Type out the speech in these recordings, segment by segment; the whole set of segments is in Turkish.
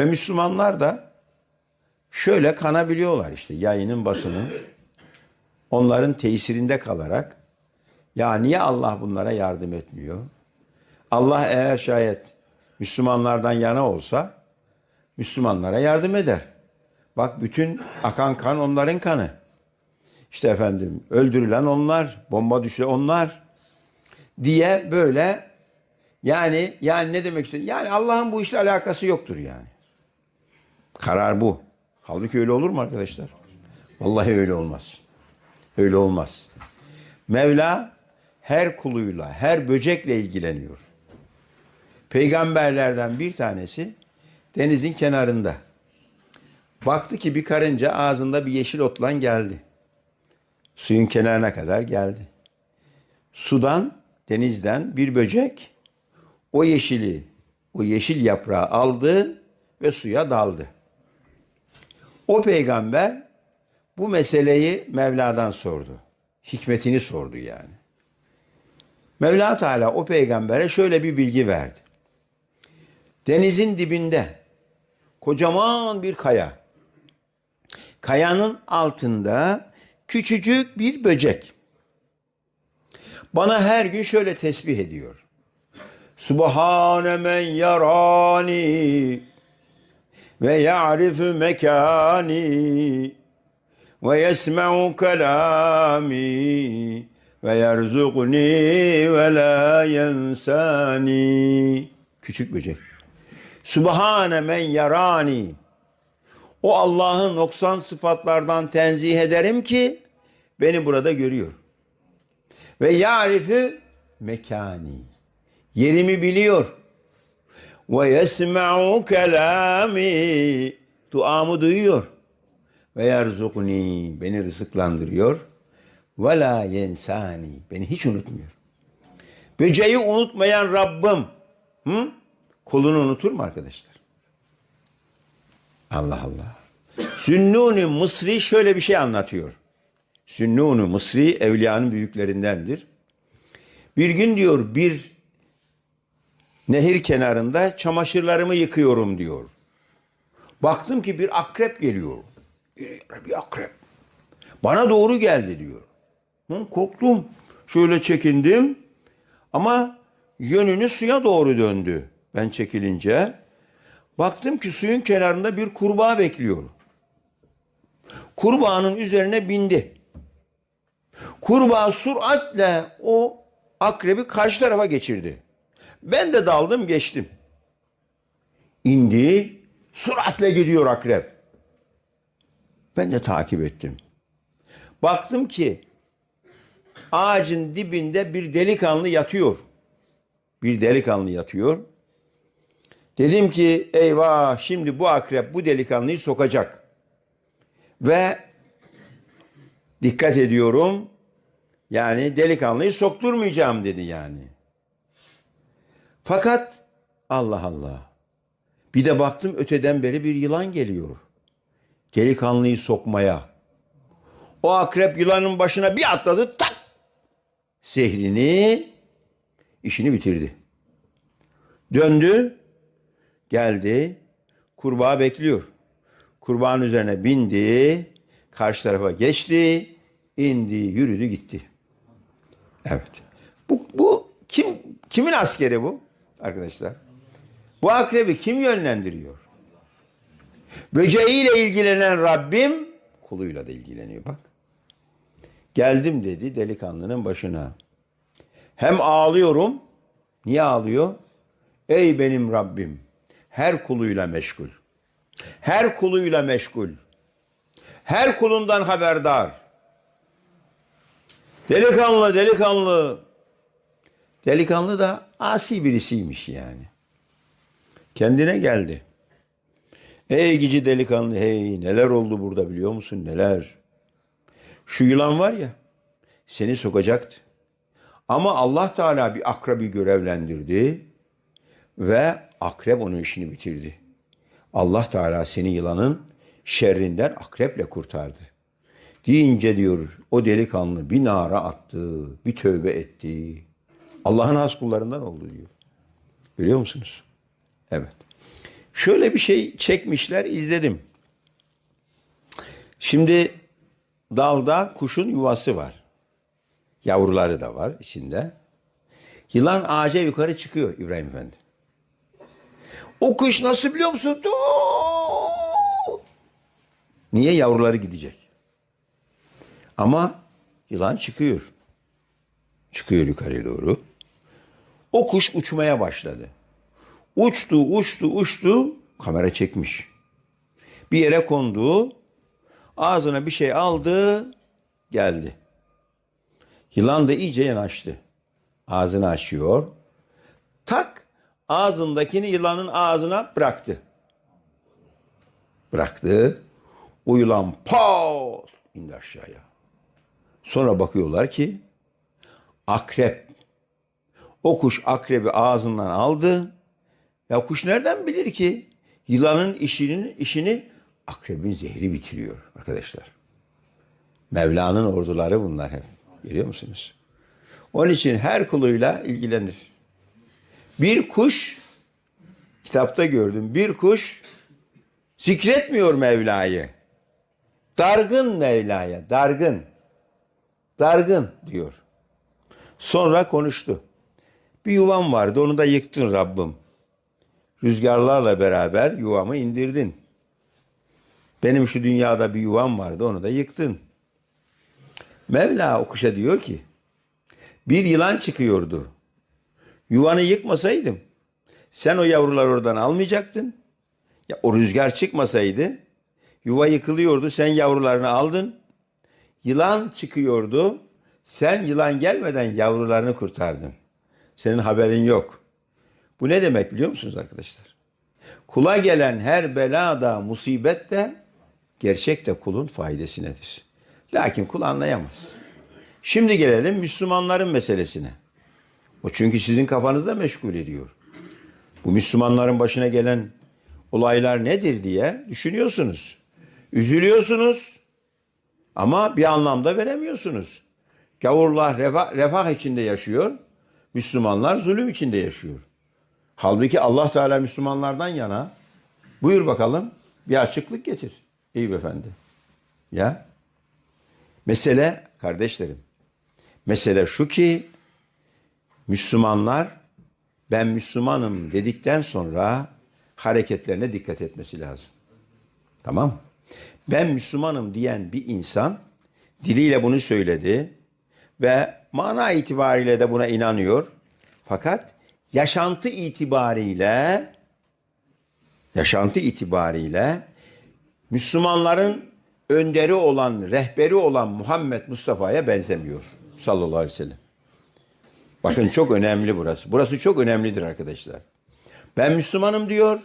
Ve Müslümanlar da şöyle kanabiliyorlar işte yayının basını, onların tesirinde kalarak ya niye Allah bunlara yardım etmiyor? Allah eğer şayet Müslümanlardan yana olsa Müslümanlara yardım eder. Bak bütün akan kan onların kanı. İşte efendim öldürülen onlar, bomba düşüren onlar diye böyle yani yani ne demek istiyorum? Yani Allah'ın bu işle alakası yoktur yani. Karar bu. Halbuki öyle olur mu arkadaşlar? Vallahi öyle olmaz. Öyle olmaz. Mevla her kuluyla, her böcekle ilgileniyor. Peygamberlerden bir tanesi denizin kenarında. Baktı ki bir karınca ağzında bir yeşil otlan geldi. Suyun kenarına kadar geldi. Sudan, denizden bir böcek o yeşili, o yeşil yaprağı aldı ve suya daldı. O peygamber bu meseleyi Mevla'dan sordu. Hikmetini sordu yani. Mevla Teala o peygambere şöyle bir bilgi verdi. Denizin dibinde kocaman bir kaya. Kayanın altında küçücük bir böcek. Bana her gün şöyle tesbih ediyor. Subhane men yarani ve ya'rifu mekani ve yesme'u kelami ve yerzukni ve la yensani. Küçük böcek. Subhane men yarani. O Allah'ın noksan sıfatlardan tenzih ederim ki beni burada görüyor. Ve yarifi mekani. Yerimi biliyor. Ve yesme'u kelami. Duamı duyuyor. Ve yerzukni. Beni rızıklandırıyor. Ve la yensani. Beni hiç unutmuyor. Böceği unutmayan Rabbim. Hı? Kolunu unutur mu arkadaşlar? Allah Allah. Sünnuni Mısri şöyle bir şey anlatıyor. Sünnuni Mısri evliyanın büyüklerindendir. Bir gün diyor bir nehir kenarında çamaşırlarımı yıkıyorum diyor. Baktım ki bir akrep geliyor. Ee, bir akrep. Bana doğru geldi diyor. Ben korktum. Şöyle çekindim. Ama yönünü suya doğru döndü. Ben çekilince baktım ki suyun kenarında bir kurbağa bekliyor. Kurbağanın üzerine bindi. Kurbağa süratle o akrebi karşı tarafa geçirdi. Ben de daldım geçtim. İndi, süratle gidiyor akrep. Ben de takip ettim. Baktım ki ağacın dibinde bir delikanlı yatıyor. Bir delikanlı yatıyor. Dedim ki eyvah şimdi bu akrep bu delikanlıyı sokacak. Ve dikkat ediyorum yani delikanlıyı sokturmayacağım dedi yani. Fakat Allah Allah. Bir de baktım öteden beri bir yılan geliyor. Delikanlıyı sokmaya. O akrep yılanın başına bir atladı tak. Zehrini işini bitirdi. Döndü. Geldi. Kurbağa bekliyor. Kurbağanın üzerine bindi. Karşı tarafa geçti. indi, yürüdü gitti. Evet. Bu, bu kim kimin askeri bu? arkadaşlar. Bu akrebi kim yönlendiriyor? Böceğiyle ilgilenen Rabbim kuluyla da ilgileniyor bak. Geldim dedi delikanlının başına. Hem ağlıyorum. Niye ağlıyor? Ey benim Rabbim. Her kuluyla meşgul. Her kuluyla meşgul. Her kulundan haberdar. Delikanlı, delikanlı. Delikanlı da Asi birisiymiş yani. Kendine geldi. Ey gici delikanlı hey neler oldu burada biliyor musun neler? Şu yılan var ya seni sokacaktı. Ama Allah Teala bir akrabi görevlendirdi ve akrep onun işini bitirdi. Allah Teala seni yılanın şerrinden akreple kurtardı. Deyince diyor o delikanlı bir nara attı, bir tövbe etti. Allah'ın has kullarından oldu diyor. Biliyor musunuz? Evet. Şöyle bir şey çekmişler izledim. Şimdi dalda kuşun yuvası var. Yavruları da var içinde. Yılan ağaca yukarı çıkıyor İbrahim Efendi. O kuş nasıl biliyor musun? Niye yavruları gidecek? Ama yılan çıkıyor. Çıkıyor yukarı doğru. O kuş uçmaya başladı. Uçtu, uçtu, uçtu. Kamera çekmiş. Bir yere kondu. Ağzına bir şey aldı. Geldi. Yılan da iyice yanaştı. Ağzını açıyor. Tak ağzındakini yılanın ağzına bıraktı. Bıraktı. O yılan pav indi aşağıya. Sonra bakıyorlar ki akrep o kuş akrebi ağzından aldı. Ya kuş nereden bilir ki? Yılanın işinin işini akrebin zehri bitiriyor arkadaşlar. Mevla'nın orduları bunlar hep. Görüyor musunuz? Onun için her kuluyla ilgilenir. Bir kuş, kitapta gördüm, bir kuş zikretmiyor Mevla'yı. Dargın Mevla'ya, dargın. Dargın diyor. Sonra konuştu. Bir yuvam vardı onu da yıktın Rabbim. Rüzgarlarla beraber yuvamı indirdin. Benim şu dünyada bir yuvam vardı onu da yıktın. Mevla okuşa diyor ki bir yılan çıkıyordu. Yuvanı yıkmasaydım sen o yavruları oradan almayacaktın. Ya o rüzgar çıkmasaydı yuva yıkılıyordu sen yavrularını aldın. Yılan çıkıyordu sen yılan gelmeden yavrularını kurtardın. Senin haberin yok. Bu ne demek biliyor musunuz arkadaşlar? Kula gelen her bela da musibet de gerçek de kulun faydesinedir. Lakin kul anlayamaz. Şimdi gelelim Müslümanların meselesine. O çünkü sizin kafanızda meşgul ediyor. Bu Müslümanların başına gelen olaylar nedir diye düşünüyorsunuz. Üzülüyorsunuz ama bir anlamda veremiyorsunuz. Gavurlar refah, refah içinde yaşıyor. Müslümanlar zulüm içinde yaşıyor. Halbuki Allah Teala Müslümanlardan yana buyur bakalım bir açıklık getir. İyi efendi. Ya mesele kardeşlerim mesele şu ki Müslümanlar ben Müslümanım dedikten sonra hareketlerine dikkat etmesi lazım. Tamam Ben Müslümanım diyen bir insan diliyle bunu söyledi ve mana itibariyle de buna inanıyor. Fakat yaşantı itibariyle yaşantı itibariyle Müslümanların önderi olan, rehberi olan Muhammed Mustafa'ya benzemiyor sallallahu aleyhi ve sellem. Bakın çok önemli burası. Burası çok önemlidir arkadaşlar. Ben Müslümanım diyor.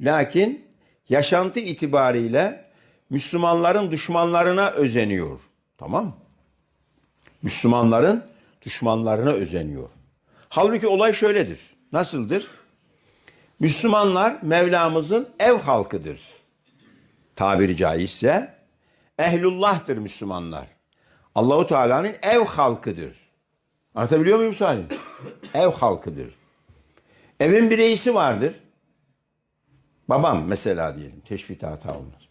Lakin yaşantı itibariyle Müslümanların düşmanlarına özeniyor. Tamam mı? Müslümanların düşmanlarına özeniyor. Halbuki olay şöyledir. Nasıldır? Müslümanlar Mevlamızın ev halkıdır. Tabiri caizse ehlullah'tır Müslümanlar. Allahu Teala'nın ev halkıdır. Anlatabiliyor muyum Salim? ev halkıdır. Evin bir reisi vardır. Babam mesela diyelim. teşbih hata olmaz.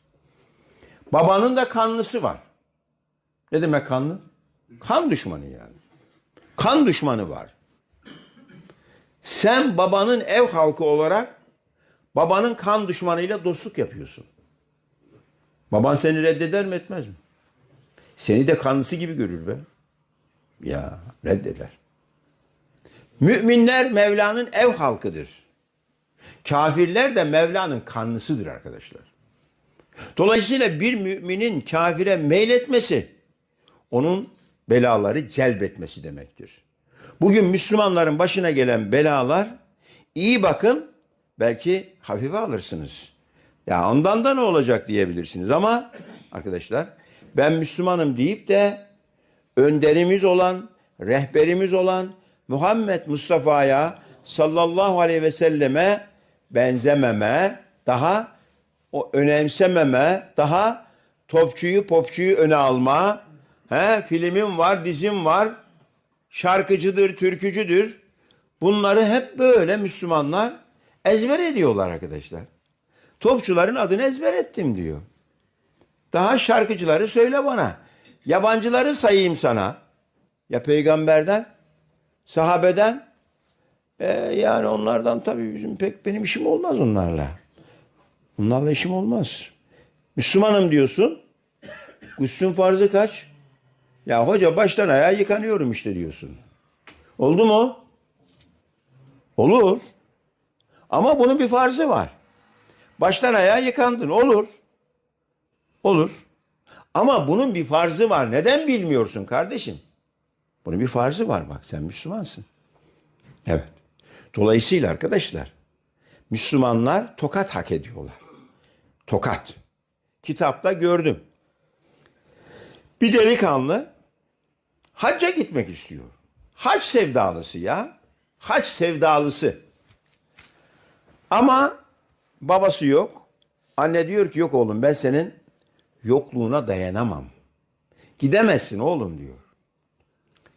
Babanın da kanlısı var. Ne demek kanlı? Kan düşmanı yani. Kan düşmanı var. Sen babanın ev halkı olarak babanın kan düşmanıyla dostluk yapıyorsun. Baban seni reddeder mi etmez mi? Seni de kanlısı gibi görür be. Ya reddeder. Müminler Mevla'nın ev halkıdır. Kafirler de Mevla'nın kanlısıdır arkadaşlar. Dolayısıyla bir müminin kafire meyletmesi onun belaları celbetmesi demektir. Bugün Müslümanların başına gelen belalar iyi bakın belki hafife alırsınız. Ya ondan da ne olacak diyebilirsiniz ama arkadaşlar ben Müslümanım deyip de önderimiz olan, rehberimiz olan Muhammed Mustafa'ya sallallahu aleyhi ve selleme benzememe, daha o önemsememe, daha topçuyu popçuyu öne alma, He, filmim var, dizim var. Şarkıcıdır, türkücüdür. Bunları hep böyle Müslümanlar ezber ediyorlar arkadaşlar. Topçuların adını ezber ettim diyor. Daha şarkıcıları söyle bana. Yabancıları sayayım sana. Ya peygamberden, sahabeden. E, yani onlardan tabii bizim pek benim işim olmaz onlarla. Onlarla işim olmaz. Müslümanım diyorsun. Gusülün farzı kaç? Ya hoca baştan ayağa yıkanıyorum işte diyorsun. Oldu mu? Olur. Ama bunun bir farzı var. Baştan ayağa yıkandın. Olur. Olur. Ama bunun bir farzı var. Neden bilmiyorsun kardeşim? Bunun bir farzı var bak sen Müslümansın. Evet. Dolayısıyla arkadaşlar Müslümanlar tokat hak ediyorlar. Tokat. Kitapta gördüm. Bir delikanlı hacca gitmek istiyor. Hac sevdalısı ya. Hac sevdalısı. Ama babası yok. Anne diyor ki yok oğlum ben senin yokluğuna dayanamam. Gidemezsin oğlum diyor.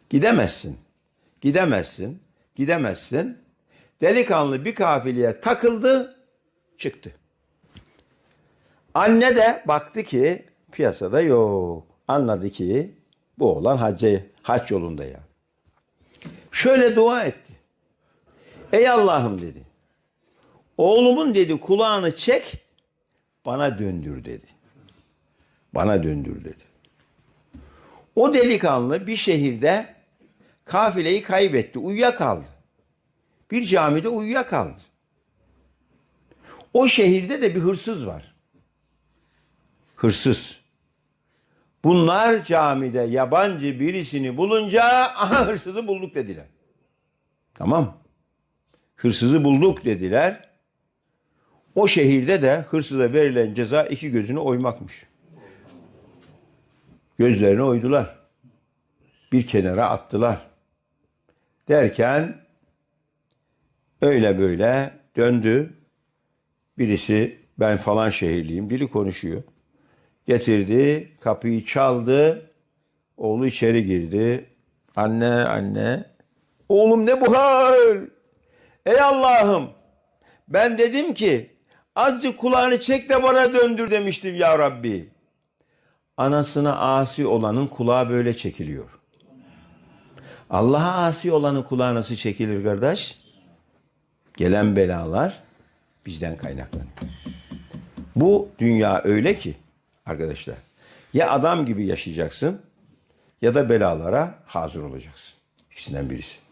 Gidemezsin. Gidemezsin. Gidemezsin. Delikanlı bir kafiliye takıldı, çıktı. Anne de baktı ki piyasada yok. Anladı ki bu olan hacca, haç yolunda yani. Şöyle dua etti. Ey Allah'ım dedi. Oğlumun dedi kulağını çek bana döndür dedi. Bana döndür dedi. O delikanlı bir şehirde kafileyi kaybetti. Uyuyakaldı. Bir camide uyuyakaldı. O şehirde de bir hırsız var. Hırsız. Bunlar camide yabancı birisini bulunca aha hırsızı bulduk dediler. Tamam. Hırsızı bulduk dediler. O şehirde de hırsıza verilen ceza iki gözünü oymakmış. Gözlerini oydular. Bir kenara attılar. Derken öyle böyle döndü. Birisi ben falan şehirliyim dili konuşuyor. Getirdi, kapıyı çaldı. Oğlu içeri girdi. Anne, anne. Oğlum ne bu hal? Ey Allah'ım. Ben dedim ki azıcık kulağını çek de bana döndür demiştim ya Rabbi. Anasına asi olanın kulağı böyle çekiliyor. Allah'a asi olanın kulağı nasıl çekilir kardeş? Gelen belalar bizden kaynaklanıyor. Bu dünya öyle ki arkadaşlar. Ya adam gibi yaşayacaksın ya da belalara hazır olacaksın. İkisinden birisi.